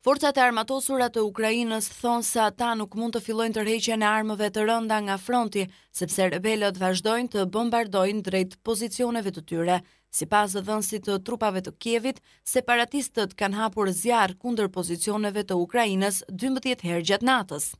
Forcat e armatosura të Ukrainës thonë se ata nuk mund të fillojnë tërheqjen e armëve të rënda nga fronti, sepse rebelët vazhdojnë të bombardojnë drejt pozicioneve të tyre. Si pas dhënsit të trupave të Kjevit, separatistët kanë hapur zjarë kunder pozicioneve të Ukrainës 12 herë gjatë natës.